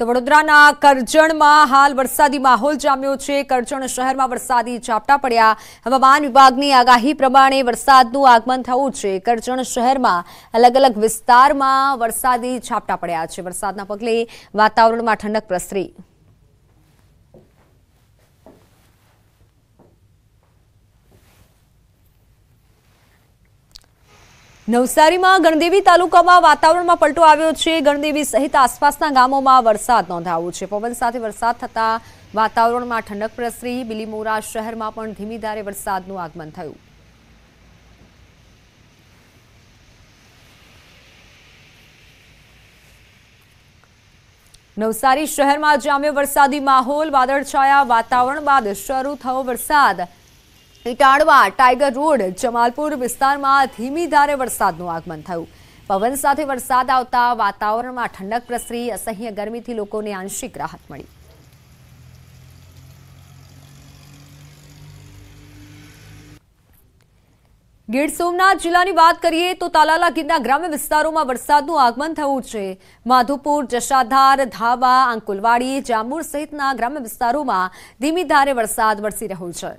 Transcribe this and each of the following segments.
તો વડોદરાના કરજણમાં હાલ વરસાદી માહોલ જામ્યો છે કરજણ શહેરમાં વરસાદી ઝાપટા પડ્યા હવામાન વિભાગની આગાહી પ્રમાણે વરસાદનું આગમન થયું છે કરજણ શહેરમાં અલગ અલગ વિસ્તારમાં વરસાદી ઝાપટા પડ્યા છે વરસાદના પગલે વાતાવરણમાં ઠંડક પ્રસરી નવસારીમાં ગણદેવી તાલુકામાં વાતાવરણમાં પલટો આવ્યો છે ગણદેવી સહિત આસપાસના ગામોમાં વરસાદ નોંધાયો છે પવન સાથે વરસાદ થતા વાતાવરણમાં ઠંડક પ્રસરી બિલીમોરા શહેરમાં પણ ધીમી ધારે વરસાદનું આગમન થયું નવસારી શહેરમાં જામ્યો વરસાદી માહોલ વાદળછાયા વાતાવરણ બાદ શરૂ થયો વરસાદ ઇટાળવા ટાઈગર રોડ જમાલપુર વિસ્તારમાં ધીમી ધારે વરસાદનું આગમન થયું પવન સાથે વરસાદ આવતા વાતાવરણમાં ઠંડક પ્રસરી અસહ્ય ગરમીથી લોકોને આંશિક રાહત મળી ગીર સોમનાથ જિલ્લાની વાત કરીએ તો તાલાલા ગીરના ગ્રામ્ય વિસ્તારોમાં વરસાદનું આગમન થયું છે માધુપુર જશાધાર ધાબા આંકુલવાડી જામુર સહિતના ગ્રામ્ય વિસ્તારોમાં ધીમી ધારે વરસાદ વરસી રહ્યો છે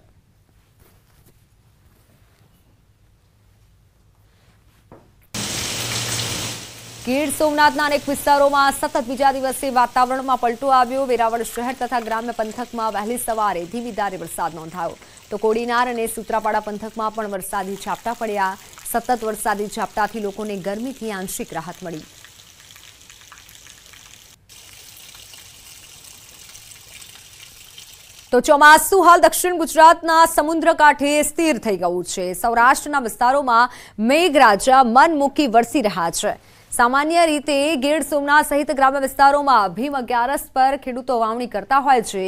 ગીર સોમનાથના અનેક વિસ્તારોમાં સતત બીજા દિવસે વાતાવરણમાં પલટો આવ્યો વેરાવળ શહેર તથા ગ્રામ્ય પંથકમાં વહેલી સવારે ધીમી ધારે વરસાદ નોંધાયો તો કોડીનાર અને સુત્રાપાડા પંથકમાં પણ વરસાદી ઝાપટા પડ્યા સતત વરસાદી ઝાપટાથી લોકોને ગરમીથી આંશિક રાહત મળી તો ચોમાસું હાલ દક્ષિણ ગુજરાતના સમુદ્ર કાંઠે સ્થિર થઈ ગયું છે સૌરાષ્ટ્રના વિસ્તારોમાં મેઘરાજા મન મૂકી વરસી રહ્યા છે સામાન્ય રીતે ગીર સોમનાથ સહિત ગ્રામ્ય વિસ્તારોમાં ભીમ અગિયારસ પર ખેડૂતો વાવણી કરતા હોય છે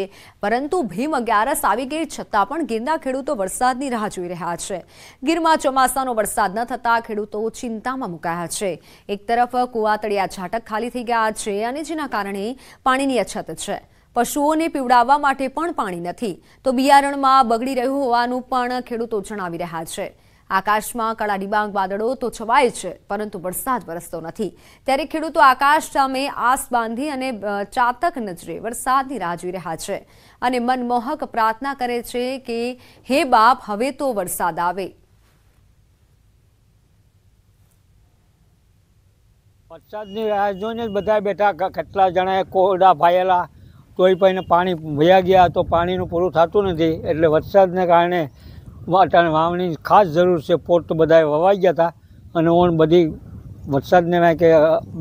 પરંતુ ભીમ અગિયારસ આવી ગઈ છતાં પણ ગીરના ખેડૂતો વરસાદની રાહ જોઈ રહ્યા છે ગીરમાં ચોમાસાનો વરસાદ ન થતાં ખેડૂતો ચિંતામાં મુકાયા છે એક તરફ કુવાતળિયા ઝાટક ખાલી થઈ ગયા છે અને જેના કારણે પાણીની અછત છે પશુઓને પીવડાવવા માટે પણ પાણી નથી તો બિયારણમાં બગડી રહ્યું હોવાનું પણ ખેડૂતો જણાવી રહ્યા છે આકાશમાં કાળા ડિબાંગ વાદળો તો છવાય છે પરંતુ વરસાદ વરસતો નથી ત્યારે ખેડૂતો આકાશ સામે આસ બાંધી અને ચાતક નજરે વરસાદની રાહ જોઈ રહ્યા છે અને મનમોહક પ્રાર્થના કરે છે કે હે બાપ હવે તો વરસાદ આવે વરસાદની રાહ જોઈને બધા બેઠા કેટલા જણાએ કોરડા ભાયેલા કોઈ પણ પાણી ભયા ગયા તો પાણીનું પૂરું થતું નથી એટલે વરસાદને કારણે વાટાણ વાવણી ખાસ જરૂર છે પોટ બધાએ વવાઈ ગયા હતા અને ઓણ બધી વરસાદને રાહ કે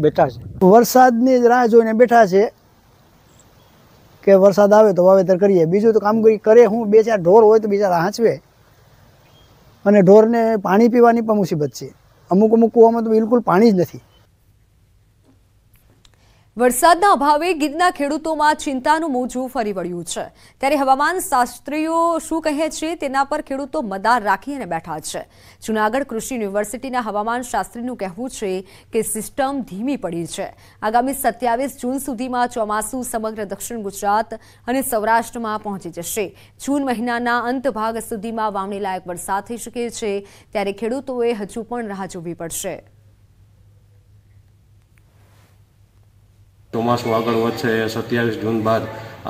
બેઠા છે વરસાદની રાહ જોઈને બેઠા છે કે વરસાદ આવે તો વાવેતર કરીએ બીજું તો કામ કરી કરે હું બે ચાર ઢોર હોય તો બિચારા હાંચવે અને ઢોરને પાણી પીવાની પણ મુસીબત છે અમુક અમુક કૂવામાં તો બિલકુલ પાણી જ નથી વરસાદના અભાવે ગીરના ખેડૂતોમાં ચિંતાનું મોજું ફરી વળ્યું છે ત્યારે હવામાન શાસ્ત્રીઓ શું કહે છે તેના પર ખેડૂતો મદાર રાખી અને બેઠા છે જૂનાગઢ કૃષિ યુનિવર્સિટીના હવામાન શાસ્ત્રીનું કહેવું છે કે સિસ્ટમ ધીમી પડી છે આગામી સત્યાવીસ જૂન સુધીમાં ચોમાસું સમગ્ર દક્ષિણ ગુજરાત અને સૌરાષ્ટ્રમાં પહોંચી જશે જૂન મહિનાના અંત ભાગ સુધીમાં વાવણી લાયક વરસાદ થઈ શકે છે ત્યારે ખેડૂતોએ હજુ પણ રાહ જોવી પડશે ચોમાસું આગળ વધશે એ સત્યાવીસ જૂન બાદ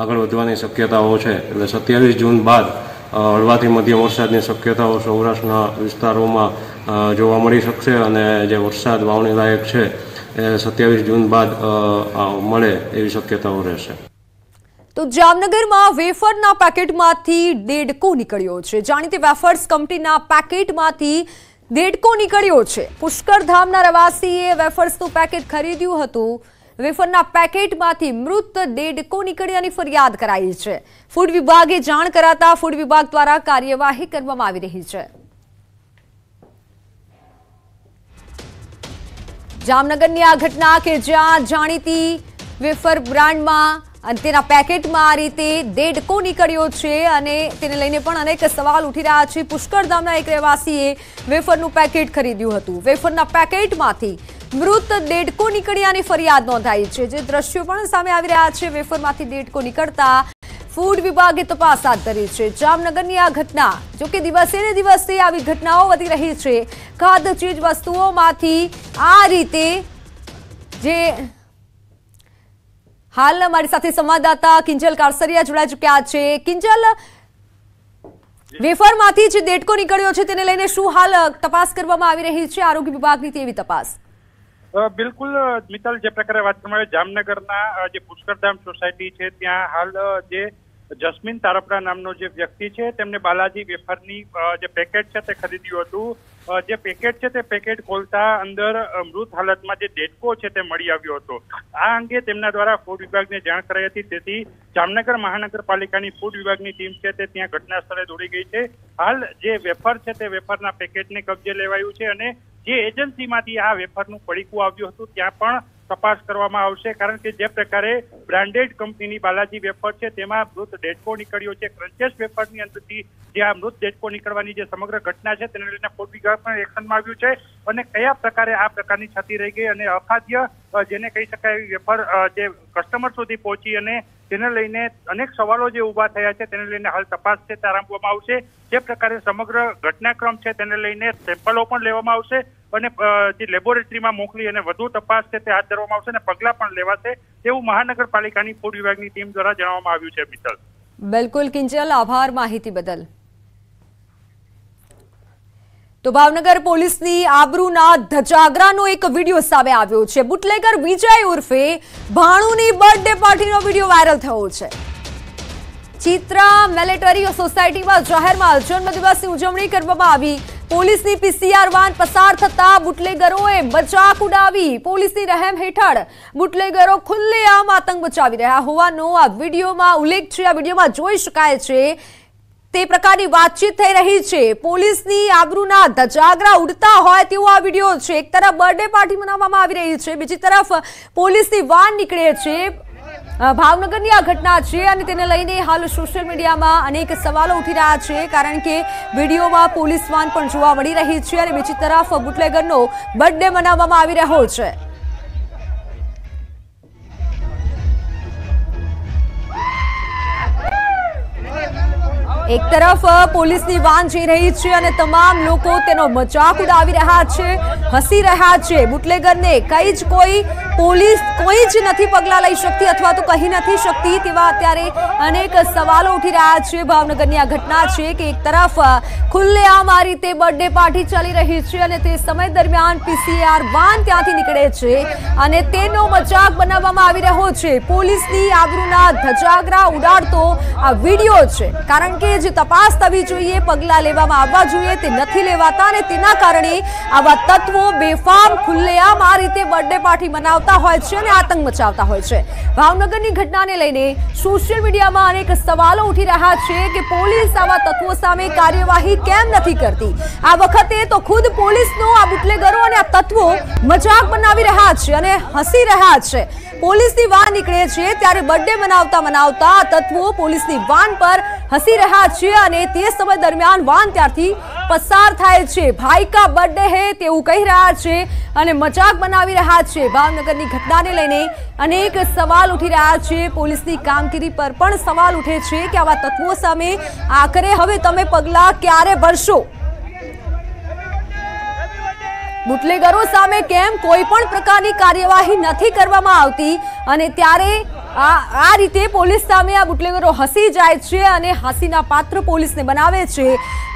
આગળ વધવાની શક્યતાઓ છે એટલે સત્યાવીસ જૂન બાદ હળવાથી મધ્યમ વરસાદની શક્યતાઓ સૌરાષ્ટ્રના વિસ્તારોમાં જોવા મળી શકશે અને જે વરસાદ વાવણી લાયક છે એ સત્યાવીસ જૂન બાદ મળે એવી શક્યતાઓ રહેશે તો જામનગરમાં વેફરના પેકેટમાંથી દેડકો નીકળ્યો છે જાણીતી વેફર્સ કંપનીના પેકેટમાંથી દેડકો નીકળ્યો છે પુષ્કરધામના રવાસીએ વેફર્સનું પેકેટ ખરીદ્યું હતું વેફરના પેકેટમાંથી મૃત દેડકો નીકળ્યાની ફરિયાદ કરાઈ છે ફૂડ વિભાગે જાણ કરાતા ફૂડ વિભાગ દ્વારા કાર્યવાહી કરવામાં આવી રહી છે જામનગરની આ ઘટના કે જ્યાં જાણીતી વેફર બ્રાન્ડમાં અને તેના પેકેટમાં આ રીતે દેડકો નીકળ્યો છે અને તેને લઈને પણ અનેક સવાલ ઉઠી રહ્યા છે પુષ્કર ગામના એક રહેવાસીએ વેફરનું પેકેટ ખરીદ્યું હતું વેફરના પેકેટમાંથી મૃત દેડકો નીકળ્યાની ફરિયાદ નોંધાઈ છે જે દ્રશ્યો પણ સામે આવી રહ્યા છે વેફરમાંથી દેડકો નીકળતા ફૂડ વિભાગે તપાસ હાથ ધરી છે જામનગરની આ ઘટના જોકે દિવસે ને દિવસે આવી ઘટનાઓ વધી રહી છે ખાદ્ય ચીજ વસ્તુઓમાંથી આ રીતે જે હાલ અમારી સાથે સંવાદદાતા કિંજલ કારસરિયા જોડાઈ ચૂક્યા છે કિંજલ વેફરમાંથી જે દેડકો નીકળ્યો છે તેને લઈને શું હાલ તપાસ કરવામાં આવી રહી છે આરોગ્ય વિભાગની તેવી તપાસ બિલકુલ મિતાલ જે પ્રકારે વાત કરવામાં જામનગરના જે પુષ્કરધામ સોસાયટી છે ત્યાં હાલ જે જસ્મીન તારપડા નામનો જે વ્યક્તિ છે તેમને બાલાજી વેફરની જે પેકેટ છે તે ખરીદ્યું હતું જે પેકેટ છે તે પેકેટ ખોલતા અંદર મૃત હાલતમાં જે ડેટકો છે તે મળી આવ્યો હતો આ અંગે તેમના દ્વારા ફૂડ વિભાગને જાણ કરાઈ હતી તેથી જામનગર મહાનગરપાલિકાની ફૂડ વિભાગની ટીમ છે તે ત્યાં ઘટના સ્થળે દોડી ગઈ છે હાલ જે વેફર છે તે વેફરના પેકેટને કબજે લેવાયું છે અને જે એજન્સીમાંથી આ વેફરનું પડીકું આવ્યું હતું ત્યાં પણ તપાસ કરવામાં આવશે કારણ કે જે પ્રકારે બ્રાન્ડેડ કંપનીની બાલાજી વેફર છે તેમાં મૃત ડેટકો નીકળ્યો છે ક્રન્ચેસ વેફરની અંદરથી જે આ મૃત ડેટકો નીકળવાની જે સમગ્ર ઘટના છે તેને લઈને ફૂડ વિભાગ પણ એક્શનમાં આવ્યું છે અને કયા પ્રકારે આ પ્રકારની છતી રહી ગઈ અને અખાદ્ય જેને કહી શકાય એવી જે કસ્ટમર સુધી પહોંચી અને તેને લઈને અનેક સવાલો જે ઉભા થયા છે તેને લઈને હાલ તપાસ છે આરંભવામાં આવશે જે પ્રકારે સમગ્ર ઘટનાક્રમ છે તેને લઈને સેમ્પલો પણ લેવામાં આવશે અને જે લેબોરેટરીમાં મોકલી અને વધુ તપાસ છે તે હાથ ધરવામાં આવશે અને પગલાં પણ લેવાશે તેવું મહાનગરપાલિકાની ફૂડ વિભાગની ટીમ દ્વારા જણાવવામાં આવ્યું છે મિત્તલ બિલકુલ કિંજલ આભાર માહિતી બદલ તો ભાવનગર પોલીસની આબરૂના ધજાગરાનો એક વિડીયો સામે આવ્યો છે બુટલેગર વિજય ઉર્ફે ભાણુની બર્થડે પાર્ટીનો વિડીયો વાયરલ થયો છે ચિત્રા મિલિટરી સોસાયટીમાં જાહેરમાં જન્મદિવસની ઉજવણી કરવામાં આવી પોલીસની પીસીઆર વાન પસાર થતા બુટલેગરોએ મજાક ઉડાવી પોલીસની રહેમ હેઠળ બુટલેગરો ખુલ્લેઆમ આતંક બચાવી રહ્યા હોવાનો આ વિડીયોમાં ઉલ્લેખ છે આ વિડીયોમાં જોઈ શકાય છે તે પ્રકારની વાતચીત થઈ રહી છે પોલીસની આબરૂના ધજાગરા ઉડતા હોય તેવો આ વિડીયો છે એક તરફ બર્થડે પાર્ટી મનાવવામાં આવી રહી છે બીજી તરફ પોલીસની વાન નીકળે છે ભાવનગરની આ ઘટના છે અને તેને લઈને હાલ સોશિયલ મીડિયામાં અનેક સવાલો ઉઠી રહ્યા છે કારણ કે વિડીયોમાં પોલીસ વાન પણ જોવા મળી રહી છે અને બીજી તરફ બુટલેગરનો બર્થડે મનાવવામાં આવી રહ્યો છે એક તરફ પોલીસની વાન જઈ રહી છે અને તમામ લોકો તેનો મજાક ઉડાવી રહ્યા છે હસી રહ્યા છે બુટલેગરને કઈ જ કોઈ પોલીસ કોઈ જ નથી પગલાં લઈ શકતી અથવા તો કહી નથી શકતી તેવા અત્યારે અનેક સવાલો ઉઠી રહ્યા છે ભાવનગરની આ ઘટના છે કે એક તરફ ખુલ્લેઆમ આ રીતે બર્થડે પાર્ટી ચાલી રહી છે અને તે સમય દરમિયાન પીસીઆર વાન ત્યાંથી નીકળે છે અને તેનો મજાક બનાવવામાં આવી રહ્યો છે પોલીસની આબરૂના ધજાગરા ઉડાડતો આ વિડીયો છે કારણ કે કારણે તપાસ થવી જોઈએ પગલાં લેવામાં આવવા જોઈએ તે નથી લેવાતા અને તેના કારણે આવા તત્વો બેફામ ખુલ્લેઆમ આ રીતે બર્થડે પાર્ટી મનાવતા હોય છે અને આતંક મચાવતા હોય છે ભાવનગરની ઘટનાને લઈને સોશિયલ મીડિયામાં અનેક સવાલો ઉઠી રહ્યા છે કે પોલીસ આવા તત્વો સામે કાર્યવાહી કેમ નથી કરતી આ વખતે તો ખુદ પોલીસનો આ બુટલેગરો અને આ તત્વો મજાક બનાવી રહ્યા છે અને હસી રહ્યા છે પોલીસની વાન નીકળે છે ત્યારે બર્થડે મનાવતા મનાવતા આ તત્વો પોલીસની વાન પર હસી રહ્યા રહ્યા છે અને તે સમય દરમિયાન વાન ત્યારથી પસાર થાય છે ભાઈ કા બર્થડે હે તેવું કહી રહ્યા છે અને મજાક બનાવી રહ્યા છે ભાવનગરની ઘટનાને લઈને અનેક સવાલ ઉઠી રહ્યા છે પોલીસની કામગીરી પર પણ સવાલ ઉઠે છે કે આવા તત્વો સામે આખરે હવે તમે પગલાં ક્યારે ભરશો બુટલેગરો સામે કેમ કોઈ પણ પ્રકારની કાર્યવાહી નથી કરવામાં આવતી અને ત્યારે આ રીતે પોલીસ સામે આ બુટલેગરો હસી જાય છે અને હસીના પાત્ર પોલીસને બનાવે છે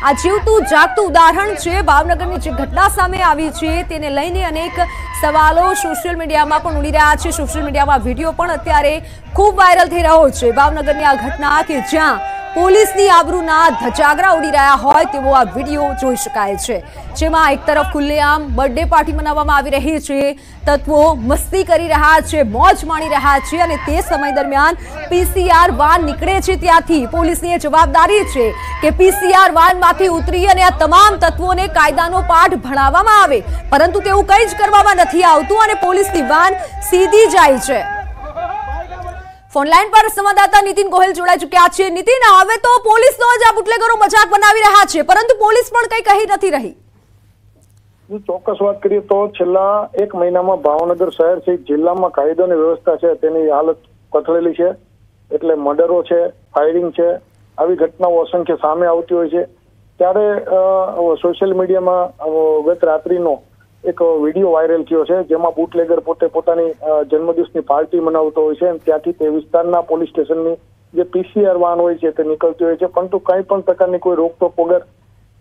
આ જીવતું જાગતું ઉદાહરણ છે ભાવનગરની જે ઘટના સામે આવી છે તેને લઈને અનેક સવાલો સોશિયલ મીડિયામાં પણ ઉડી રહ્યા છે સોશિયલ મીડિયામાં વિડીયો પણ અત્યારે ખૂબ વાયરલ થઈ રહ્યો છે ભાવનગરની આ ઘટના કે જ્યાં પોલીસની આબરૂના ધજાગરા ઉડી રહ્યા હોય તેવો આ વિડીયો જોઈ શકાય છે જેમાં એક તરફ ખુલ્લેઆમ બર્થડે પાર્ટી મનાવવામાં આવી રહી છે તત્વો મસ્તી કરી રહ્યા છે મોજ માણી રહ્યા છે અને તે સમય દરમિયાન પીસીઆર વાન નીકળે છે ત્યાંથી પોલીસની એ જવાબદારી છે કે પીસીઆર વાનમાંથી ઉતરી અને આ તમામ તત્વોને કાયદાનો પાઠ ભણાવવામાં આવે પરંતુ તેવું કંઈ જ કરવામાં નથી આવતું અને પોલીસની વાન સીધી જાય છે ફોનલાઈન પર સંવાદદાતા નીતિન ગોહિલ જોડાઈ ચૂક્યા છે નીતિન હવે તો પોલીસનો જ આ બુટલેગરો મજાક બનાવી રહ્યા છે પરંતુ પોલીસ પણ કંઈ કહી નથી રહી ચોક્કસ વાત કરીએ તો છેલ્લા એક મહિનામાં ભાવનગર શહેર સહિત જિલ્લામાં કાયદોની વ્યવસ્થા છે તેની હાલત કથળેલી છે એટલે મર્ડરો છે ફાયરિંગ છે આવી ઘટનાઓ અસંખ્ય સામે આવતી હોય છે ત્યારે સોશિયલ મીડિયામાં ગત રાત્રિનો એક વિડીયો વાયરલ થયો છે જેમાં બુટલેગર પોતે પોતાની જન્મદિવસની પાર્ટી મનાવતો હોય છે ત્યાંથી તે વિસ્તારના પોલીસ સ્ટેશનની જે પીસીઆર વાન હોય છે તે નીકળતી હોય છે પરંતુ કંઈ પણ પ્રકારની કોઈ રોકટોક વગર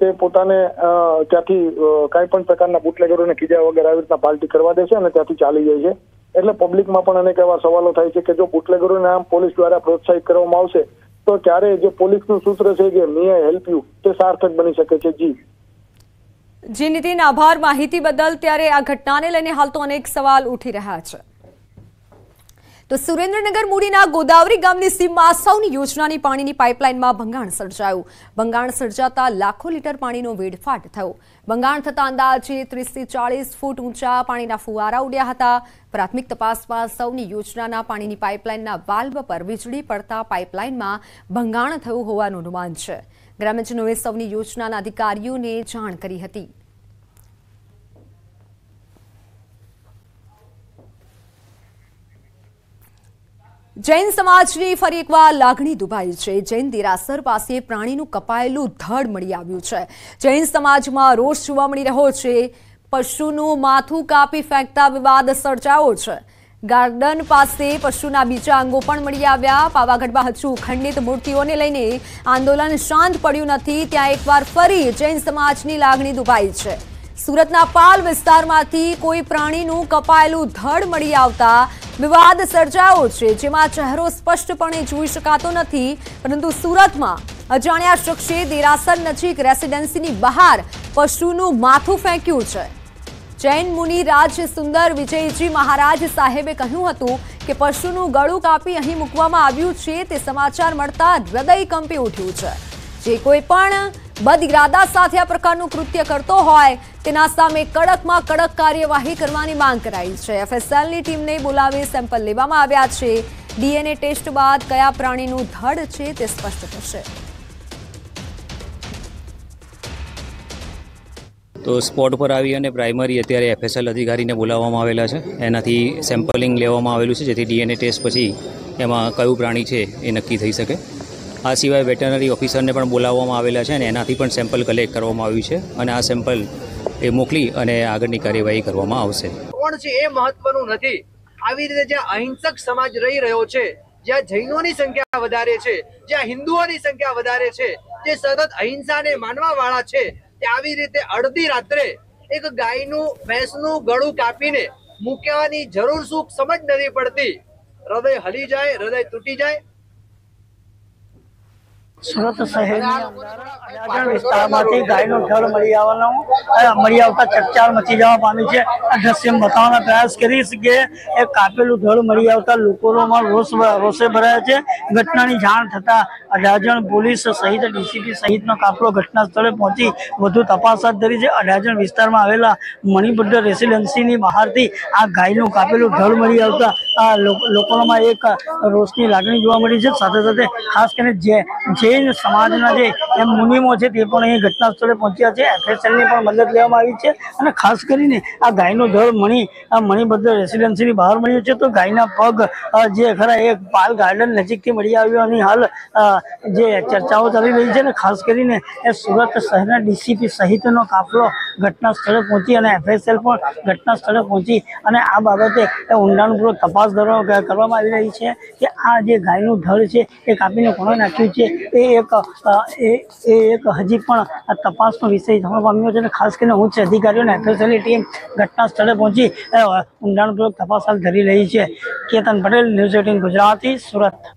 તે પોતાને ત્યાંથી કંઈ પણ પ્રકારના બુટલેગરોને કીધા વગર આવી રીતના પાર્ટી કરવા દે છે અને ત્યાંથી ચાલી જાય છે એટલે પબ્લિકમાં પણ અનેક એવા સવાલો થાય છે કે જો બુટલેગરોને આમ પોલીસ દ્વારા પ્રોત્સાહિત કરવામાં આવશે તો ત્યારે જે પોલીસનું સૂત્ર છે કે મી આઈ હેલ્પ યુ તે સાર્થક બની શકે છે જી જી નીતિન આભાર માહિતી બદલ ત્યારે આ ઘટનાને લઈને હાલ તો અનેક સવાલ ઉઠી રહ્યા છે તો સુરેન્દ્રનગર મૂડીના ગોદાવરી ગામની સીમમાં સૌની યોજનાની પાણીની પાઇપલાઇનમાં ભંગાણ સર્જાયું ભંગાણ સર્જાતા લાખો લીટર પાણીનો વેડફાટ થયો ભંગાણ થતા અંદાજે ત્રીસથી ચાળીસ ફૂટ ઊંચા પાણીના ફુવારા ઉડ્યા હતા પ્રાથમિક તપાસમાં સૌની યોજનાના પાણીની પાઇપલાઇનના વાલ્વ પર વીજળી પડતા પાઇપલાઇનમાં ભંગાણ થયું હોવાનું અનુમાન છે ગ્રામજનોએ સૌની યોજનાના અધિકારીઓને જાણ કરી હતી જૈન સમાજની ફરી એકવાર લાગણી દુભાઈ છે જૈન દેરાસર પાસે પ્રાણીનું કપાયેલું ધડ મળી આવ્યું છે જૈન સમાજમાં રોષ જોવા મળી રહ્યો છે પશુનું માથું કાપી ફેંકતા વિવાદ સર્જાયો છે ગાર્ડન પાસે પશુના બીજા અંગો પણ મળી આવ્યા પાવાગઢમાં હજુ ખંડિત મૂર્તિઓને લઈને આંદોલન શાંત પડ્યું નથી ત્યાં એકવાર ફરી જૈન સમાજની લાગણી દુભાઈ છે સુરતના પાલ વિસ્તારમાંથી કોઈ પ્રાણીનું કપાયેલું ધડ મળી આવતા વિવાદ સર્જાયો છે જેમાં ચહેરો સ્પષ્ટપણે જોઈ શકાતો નથી પરંતુ સુરતમાં અજાણ્યા શખ્સે દેરાસર નજીક રેસિડેન્સીની બહાર પશુનું માથું ફેંક્યું છે જૈન મુનિ રાજ સુંદર વિજયજી મહારાજ સાહેબે કહ્યું હતું કે પશુનું ગળું કાપી અહીં મૂકવામાં આવ્યું છે તે સમાચાર મળતા હૃદય કંપી ઉઠ્યું છે જે કોઈ પણ બદઇરાદા સાથે આ પ્રકારનું કૃત્ય કરતો હોય તેના સામે કડકમાં કડક કાર્યવાહી કરવાની માંગ કરાઈ છે એફએસએલની ટીમને બોલાવી સેમ્પલ લેવામાં આવ્યા છે ડીએનએ ટેસ્ટ બાદ કયા પ્રાણીનું ધડ છે તે સ્પષ્ટ થશે તો સ્પોટ પર આવી અને પ્રાઇમરી અત્યારે એફએસએલ અધિકારીને બોલાવવામાં આવેલા છે એનાથી સેમ્પલિંગ લેવામાં આવેલું છે જેથી ડીએનએ ટેસ્ટ પછી એમાં કયું પ્રાણી છે એ નક્કી થઈ શકે આ સિવાય વેટરનરી ઓફિસરને પણ બોલાવવામાં આવેલા છે અને એનાથી પણ સેમ્પલ કલેક્ટ કરવામાં આવ્યું છે અને આ સેમ્પલ એ મોકલી અને આગળની કાર્યવાહી કરવામાં આવશે કોણ છે એ મહત્વનું નથી આવી રીતે જ્યાં અહિંસક સમાજ રહી રહ્યો છે જ્યાં જૈનોની સંખ્યા વધારે છે જ્યાં હિન્દુઓની સંખ્યા વધારે છે જે સતત અહિંસાને માનવા વાળા છે તે આવી રીતે અડધી રાત્રે એક ગાયનું ભેંસનું ગળું કાપીને મૂકવાની જરૂર શું સમજ નથી પડતી હૃદય હલી જાય હૃદય તૂટી જાય સુરત શહેરની અજાણ ગાયનો ઠળ મળી આવવાનો મળી આવતા ચકચાર મચી જવા પામી છે દ્રશ્ય બતાવવાનો પ્રયાસ કરીશ કે એ કાપેલું ઢળ મળી આવતા લોકોમાં રોષ રોષે ભરાયા છે ઘટનાની જાણ થતા અઢાજણ પોલીસ સહિત ડીસીપી સહિતનો કાફલો ઘટના સ્થળે પહોંચી વધુ તપાસ હાથ ધરી છે અઢાજણ વિસ્તારમાં આવેલા મણિબુદ્ધ રેસિડેન્સીની બહારથી આ ગાયનું કાપેલું ઢળ મળી આવતા આ લોકોમાં એક રોષની લાગણી જોવા મળી છે સાથે સાથે ખાસ કરીને જે જૈન સમાજના જે એમ મુનિમો છે તે પણ અહીં ઘટના સ્થળે પહોંચ્યા છે એફએસએલની પણ મદદ લેવામાં આવી છે અને ખાસ કરીને આ ગાયનો ધળ મણી આ મણિબદ્દર રેસિડેન્સીની બહાર મળ્યું છે તો ગાયના પગ જે ખરા એક પાલ ગાર્ડન નજીકથી મળી આવ્યો અને હાલ જે ચર્ચાઓ ચાલી રહી છે અને ખાસ કરીને એ સુરત શહેરના ડીસીપી સહિતનો કાફલો ઘટના સ્થળે પહોંચી અને એફએસએલ પણ ઘટના સ્થળે પહોંચી અને આ બાબતે ઊંડાણપૂર્વક તપાસ કરવામાં આવી રહી છે કે આ જે ગાયનું ધળ છે એ કાપીને કોણે નાખ્યું છે એ એ એક એ એક હજી પણ તપાસનો વિષય થવા પામ્યો છે અને ખાસ કરીને ઉચ્ચ અધિકારીઓને એફએસએલની ટીમ ઘટના સ્થળે પહોંચી ઊંડાણપૂર્વક તપાસ હાથ ધરી રહી છે કેતન પટેલ ન્યૂઝ એટીન ગુજરાતી સુરત